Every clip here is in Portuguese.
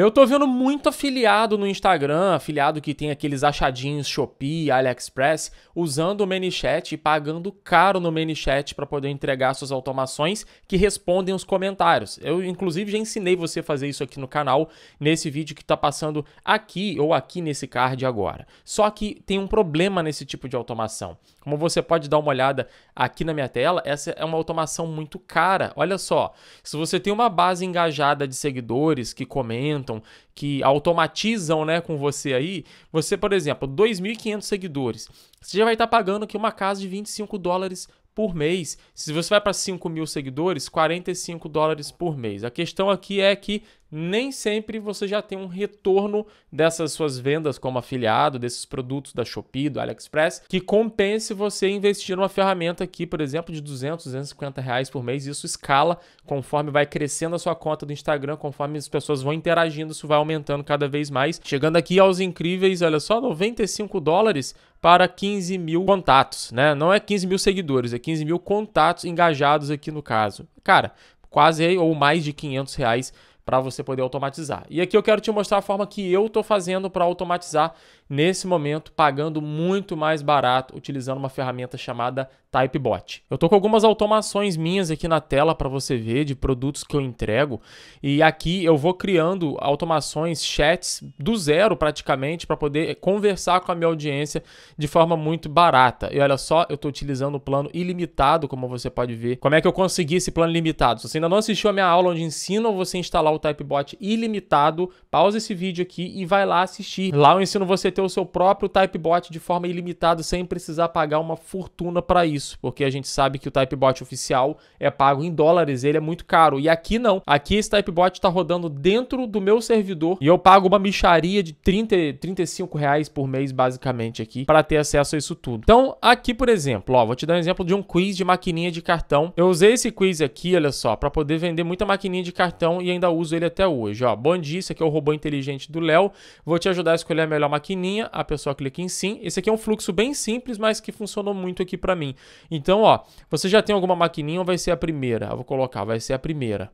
Eu tô vendo muito afiliado no Instagram, afiliado que tem aqueles achadinhos Shopee, AliExpress, usando o ManyChat e pagando caro no ManyChat para poder entregar suas automações que respondem os comentários. Eu, inclusive, já ensinei você a fazer isso aqui no canal, nesse vídeo que tá passando aqui ou aqui nesse card agora. Só que tem um problema nesse tipo de automação. Como você pode dar uma olhada aqui na minha tela, essa é uma automação muito cara. Olha só, se você tem uma base engajada de seguidores que comentam, que automatizam né, com você aí, você, por exemplo, 2.500 seguidores, você já vai estar tá pagando aqui uma casa de 25 dólares por mês. Se você vai para 5 mil seguidores, 45 dólares por mês. A questão aqui é que nem sempre você já tem um retorno dessas suas vendas como afiliado, desses produtos da Shopee, do AliExpress, que compense você investir numa ferramenta aqui, por exemplo, de 200, 250 reais por mês. Isso escala conforme vai crescendo a sua conta do Instagram, conforme as pessoas vão interagindo, isso vai aumentando cada vez mais. Chegando aqui aos incríveis, olha só, 95 dólares para 15 mil contatos, né? Não é 15 mil seguidores, é 15 mil contatos engajados aqui no caso. Cara, quase ou mais de 500 reais para você poder automatizar. E aqui eu quero te mostrar a forma que eu estou fazendo para automatizar nesse momento pagando muito mais barato utilizando uma ferramenta chamada Typebot. Eu tô com algumas automações minhas aqui na tela para você ver de produtos que eu entrego e aqui eu vou criando automações, chats do zero praticamente para poder conversar com a minha audiência de forma muito barata. E olha só, eu tô utilizando o plano ilimitado, como você pode ver. Como é que eu consegui esse plano ilimitado? Se você ainda não assistiu a minha aula onde ensino você instalar o Typebot ilimitado, pausa esse vídeo aqui e vai lá assistir. Lá eu ensino você ter o seu próprio Typebot de forma ilimitada sem precisar pagar uma fortuna para isso, porque a gente sabe que o Typebot oficial é pago em dólares, ele é muito caro. E aqui não. Aqui esse Typebot está rodando dentro do meu servidor e eu pago uma micharia de 30, 35 reais por mês, basicamente, aqui, para ter acesso a isso tudo. Então, aqui, por exemplo, ó, vou te dar um exemplo de um quiz de maquininha de cartão. Eu usei esse quiz aqui, olha só, para poder vender muita maquininha de cartão e ainda uso ele até hoje, ó. Bom dia, isso aqui é o robô inteligente do Léo. Vou te ajudar a escolher a melhor maquininha a pessoa clica em sim. Esse aqui é um fluxo bem simples, mas que funcionou muito aqui para mim. Então, ó, você já tem alguma maquininha ou vai ser a primeira? Eu vou colocar, vai ser a primeira.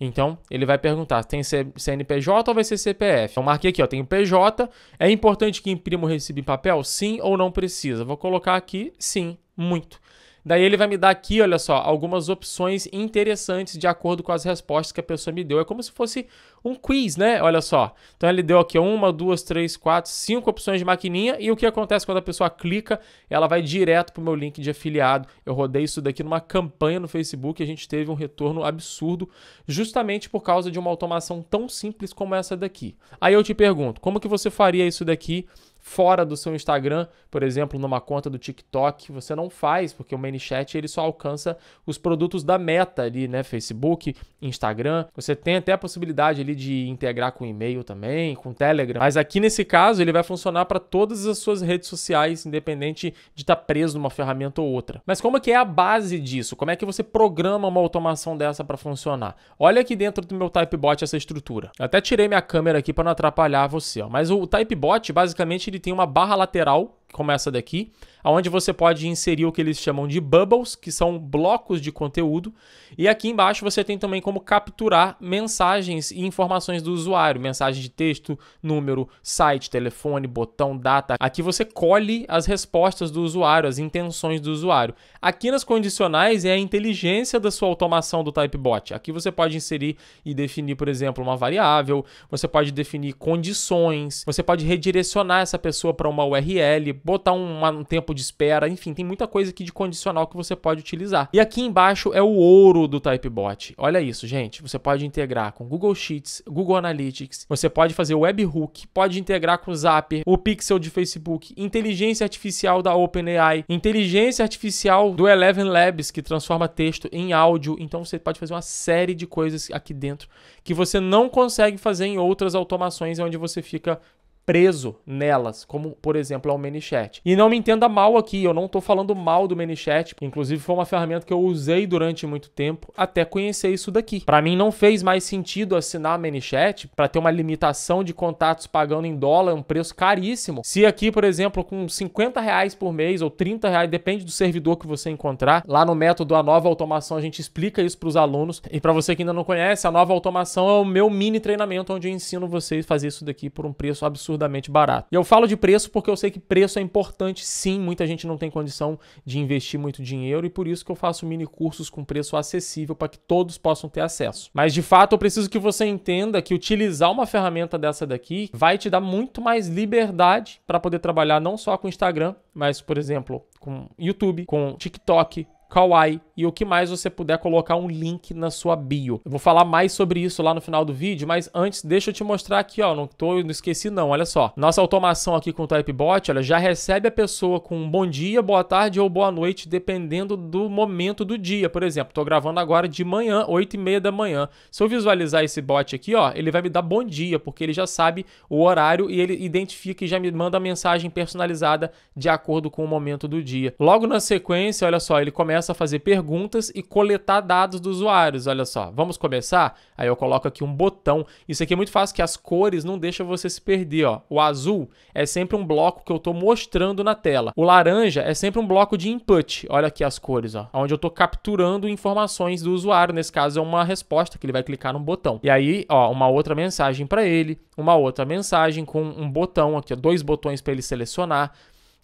Então, ele vai perguntar, tem CNPJ ou vai ser CPF? Então, marquei aqui, ó, tem PJ. É importante que imprima o recibo em papel? Sim ou não precisa? Vou colocar aqui, sim, muito. Daí ele vai me dar aqui, olha só, algumas opções interessantes de acordo com as respostas que a pessoa me deu. É como se fosse um quiz, né? Olha só. Então ele deu aqui uma, duas, três, quatro, cinco opções de maquininha e o que acontece quando a pessoa clica, ela vai direto para o meu link de afiliado. Eu rodei isso daqui numa campanha no Facebook e a gente teve um retorno absurdo justamente por causa de uma automação tão simples como essa daqui. Aí eu te pergunto, como que você faria isso daqui fora do seu Instagram, por exemplo, numa conta do TikTok, você não faz, porque o ManyChat ele só alcança os produtos da meta ali, né? Facebook, Instagram. Você tem até a possibilidade ali de integrar com e-mail também, com Telegram. Mas aqui nesse caso, ele vai funcionar para todas as suas redes sociais, independente de estar tá preso numa ferramenta ou outra. Mas como é que é a base disso? Como é que você programa uma automação dessa para funcionar? Olha aqui dentro do meu TypeBot essa estrutura. Eu até tirei minha câmera aqui para não atrapalhar você, ó. mas o TypeBot basicamente ele tem uma barra lateral como essa daqui, onde você pode inserir o que eles chamam de bubbles, que são blocos de conteúdo, e aqui embaixo você tem também como capturar mensagens e informações do usuário, mensagem de texto, número, site, telefone, botão, data. Aqui você colhe as respostas do usuário, as intenções do usuário. Aqui nas condicionais é a inteligência da sua automação do Typebot. Aqui você pode inserir e definir, por exemplo, uma variável, você pode definir condições, você pode redirecionar essa pessoa para uma URL, botar um, um tempo de espera, enfim, tem muita coisa aqui de condicional que você pode utilizar. E aqui embaixo é o ouro do Typebot. Olha isso, gente. Você pode integrar com Google Sheets, Google Analytics, você pode fazer webhook, pode integrar com o Zapper, o Pixel de Facebook, inteligência artificial da OpenAI, inteligência artificial do Eleven Labs, que transforma texto em áudio. Então você pode fazer uma série de coisas aqui dentro que você não consegue fazer em outras automações, onde você fica preso nelas, como por exemplo é o ManyChat. E não me entenda mal aqui, eu não estou falando mal do ManyChat, inclusive foi uma ferramenta que eu usei durante muito tempo até conhecer isso daqui. Para mim não fez mais sentido assinar a ManyChat para ter uma limitação de contatos pagando em dólar, um preço caríssimo. Se aqui, por exemplo, com 50 reais por mês ou 30 reais, depende do servidor que você encontrar, lá no método A Nova Automação a gente explica isso para os alunos. E para você que ainda não conhece, a Nova Automação é o meu mini treinamento onde eu ensino vocês a fazer isso daqui por um preço absurdo absurdamente barato. E eu falo de preço porque eu sei que preço é importante sim, muita gente não tem condição de investir muito dinheiro e por isso que eu faço mini cursos com preço acessível para que todos possam ter acesso. Mas de fato, eu preciso que você entenda que utilizar uma ferramenta dessa daqui vai te dar muito mais liberdade para poder trabalhar não só com Instagram, mas por exemplo, com YouTube, com TikTok, Kawaii e o que mais você puder colocar um link na sua bio. Eu vou falar mais sobre isso lá no final do vídeo, mas antes deixa eu te mostrar aqui, ó, não tô, não esqueci não, olha só. Nossa automação aqui com o Typebot, ela já recebe a pessoa com um bom dia, boa tarde ou boa noite, dependendo do momento do dia. Por exemplo, Tô gravando agora de manhã, 8 e meia da manhã. Se eu visualizar esse bot aqui, ó, ele vai me dar bom dia, porque ele já sabe o horário e ele identifica e já me manda a mensagem personalizada de acordo com o momento do dia. Logo na sequência, olha só, ele começa começa a fazer perguntas e coletar dados dos usuários. Olha só, vamos começar? Aí eu coloco aqui um botão. Isso aqui é muito fácil, que as cores não deixam você se perder. Ó. O azul é sempre um bloco que eu estou mostrando na tela. O laranja é sempre um bloco de input. Olha aqui as cores, ó, onde eu estou capturando informações do usuário. Nesse caso é uma resposta que ele vai clicar num botão. E aí, ó, uma outra mensagem para ele, uma outra mensagem com um botão aqui, ó, dois botões para ele selecionar.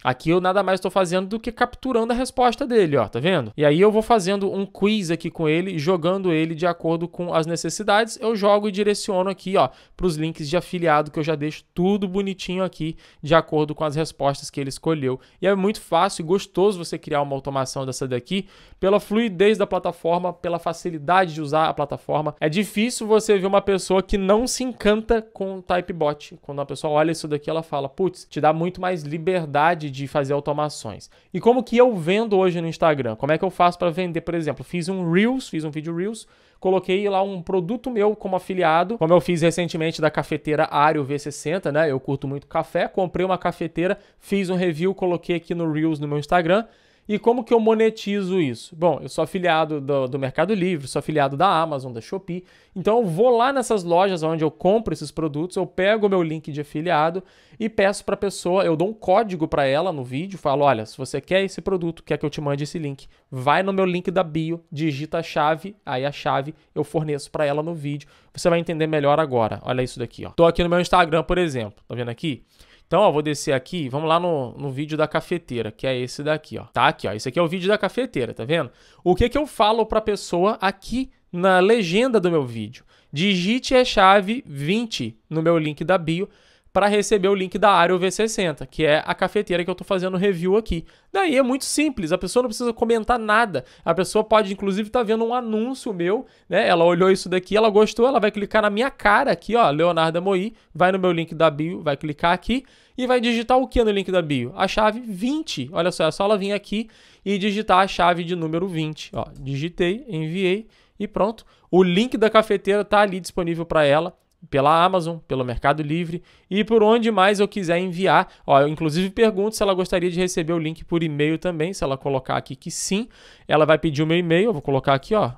Aqui eu nada mais estou fazendo do que capturando a resposta dele, ó, tá vendo? E aí eu vou fazendo um quiz aqui com ele, jogando ele de acordo com as necessidades. Eu jogo e direciono aqui, ó, para os links de afiliado que eu já deixo tudo bonitinho aqui de acordo com as respostas que ele escolheu. E é muito fácil e gostoso você criar uma automação dessa daqui pela fluidez da plataforma, pela facilidade de usar a plataforma. É difícil você ver uma pessoa que não se encanta com o Typebot. Quando a pessoa olha isso daqui, ela fala: "Putz, te dá muito mais liberdade de fazer automações. E como que eu vendo hoje no Instagram? Como é que eu faço para vender, por exemplo? Fiz um Reels, fiz um vídeo Reels, coloquei lá um produto meu como afiliado, como eu fiz recentemente da cafeteira Ario V60, né? Eu curto muito café, comprei uma cafeteira, fiz um review, coloquei aqui no Reels no meu Instagram. E como que eu monetizo isso? Bom, eu sou afiliado do, do, Mercado Livre, sou afiliado da Amazon, da Shopee. Então eu vou lá nessas lojas onde eu compro esses produtos, eu pego o meu link de afiliado e peço para a pessoa, eu dou um código para ela no vídeo, falo, olha, se você quer esse produto, quer que eu te mande esse link, vai no meu link da bio, digita a chave, aí a chave eu forneço para ela no vídeo. Você vai entender melhor agora. Olha isso daqui, ó. Tô aqui no meu Instagram, por exemplo. Tá vendo aqui? Então, ó, vou descer aqui, vamos lá no, no vídeo da cafeteira, que é esse daqui, ó. Tá aqui, ó. Esse aqui é o vídeo da cafeteira, tá vendo? O que que eu falo pra pessoa aqui na legenda do meu vídeo? Digite a chave 20 no meu link da bio para receber o link da Aero V60, que é a cafeteira que eu estou fazendo review aqui. Daí é muito simples, a pessoa não precisa comentar nada. A pessoa pode, inclusive, estar tá vendo um anúncio meu, né? Ela olhou isso daqui, ela gostou, ela vai clicar na minha cara aqui, ó, Leonardo Moi, vai no meu link da bio, vai clicar aqui e vai digitar o que no link da bio? A chave 20. Olha só, é só ela vir aqui e digitar a chave de número 20. Ó, digitei, enviei e pronto. O link da cafeteira está ali disponível para ela pela Amazon, pelo Mercado Livre e por onde mais eu quiser enviar. Ó, eu inclusive pergunto se ela gostaria de receber o link por e-mail também, se ela colocar aqui que sim, ela vai pedir o meu e-mail, eu vou colocar aqui, ó,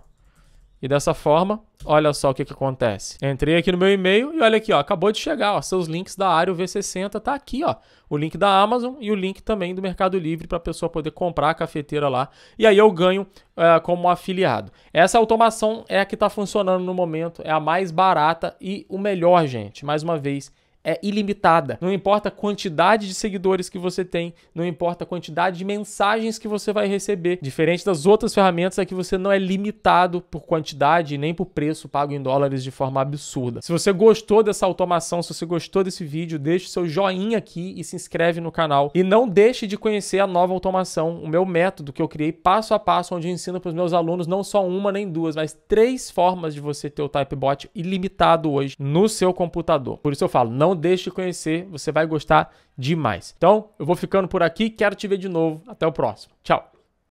e dessa forma, olha só o que, que acontece. Entrei aqui no meu e-mail e olha aqui, ó, acabou de chegar, ó, seus links da área V60 tá aqui, ó, o link da Amazon e o link também do Mercado Livre para a pessoa poder comprar a cafeteira lá. E aí eu ganho é, como afiliado. Essa automação é a que está funcionando no momento, é a mais barata e o melhor, gente. Mais uma vez, é ilimitada. Não importa a quantidade de seguidores que você tem, não importa a quantidade de mensagens que você vai receber. Diferente das outras ferramentas, é que você não é limitado por quantidade nem por preço pago em dólares de forma absurda. Se você gostou dessa automação, se você gostou desse vídeo, deixe seu joinha aqui e se inscreve no canal. E não deixe de conhecer a nova automação, o meu método que eu criei passo a passo, onde eu ensino para os meus alunos não só uma nem duas, mas três formas de você ter o Typebot ilimitado hoje no seu computador. Por isso eu falo, não não deixe de conhecer, você vai gostar demais. Então, eu vou ficando por aqui, quero te ver de novo. Até o próximo. Tchau.